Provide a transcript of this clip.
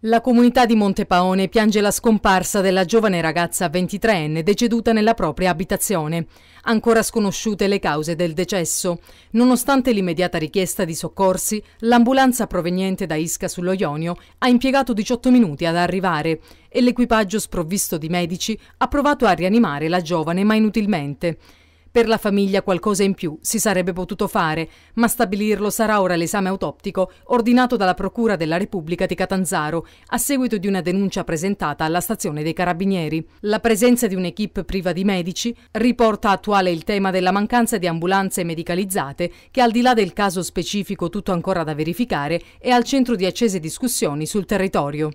La comunità di Montepaone piange la scomparsa della giovane ragazza 23enne deceduta nella propria abitazione. Ancora sconosciute le cause del decesso. Nonostante l'immediata richiesta di soccorsi, l'ambulanza proveniente da Isca sullo Ionio ha impiegato 18 minuti ad arrivare e l'equipaggio sprovvisto di medici ha provato a rianimare la giovane ma inutilmente. Per la famiglia qualcosa in più si sarebbe potuto fare, ma stabilirlo sarà ora l'esame autoptico ordinato dalla Procura della Repubblica di Catanzaro a seguito di una denuncia presentata alla stazione dei Carabinieri. La presenza di un'equipe priva di medici riporta attuale il tema della mancanza di ambulanze medicalizzate che al di là del caso specifico tutto ancora da verificare è al centro di accese discussioni sul territorio.